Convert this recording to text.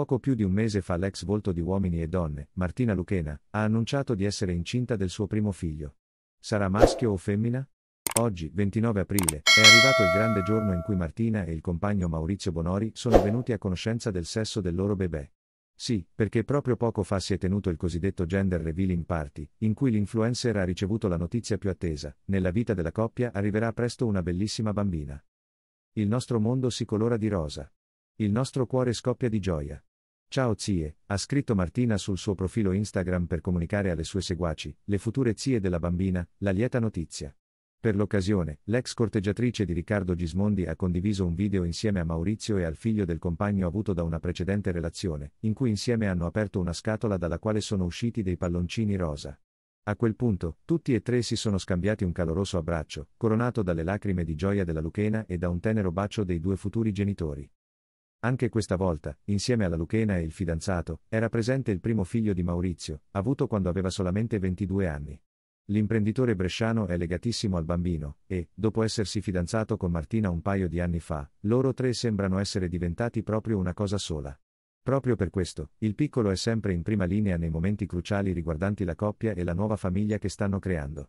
Poco più di un mese fa l'ex volto di Uomini e Donne, Martina Luchena, ha annunciato di essere incinta del suo primo figlio. Sarà maschio o femmina? Oggi, 29 aprile, è arrivato il grande giorno in cui Martina e il compagno Maurizio Bonori sono venuti a conoscenza del sesso del loro bebè. Sì, perché proprio poco fa si è tenuto il cosiddetto gender revealing party, in cui l'influencer ha ricevuto la notizia più attesa, nella vita della coppia arriverà presto una bellissima bambina. Il nostro mondo si colora di rosa. Il nostro cuore scoppia di gioia. Ciao zie, ha scritto Martina sul suo profilo Instagram per comunicare alle sue seguaci, le future zie della bambina, la lieta notizia. Per l'occasione, l'ex corteggiatrice di Riccardo Gismondi ha condiviso un video insieme a Maurizio e al figlio del compagno avuto da una precedente relazione, in cui insieme hanno aperto una scatola dalla quale sono usciti dei palloncini rosa. A quel punto, tutti e tre si sono scambiati un caloroso abbraccio, coronato dalle lacrime di gioia della Luchena e da un tenero bacio dei due futuri genitori. Anche questa volta, insieme alla Luchena e il fidanzato, era presente il primo figlio di Maurizio, avuto quando aveva solamente 22 anni. L'imprenditore bresciano è legatissimo al bambino, e, dopo essersi fidanzato con Martina un paio di anni fa, loro tre sembrano essere diventati proprio una cosa sola. Proprio per questo, il piccolo è sempre in prima linea nei momenti cruciali riguardanti la coppia e la nuova famiglia che stanno creando.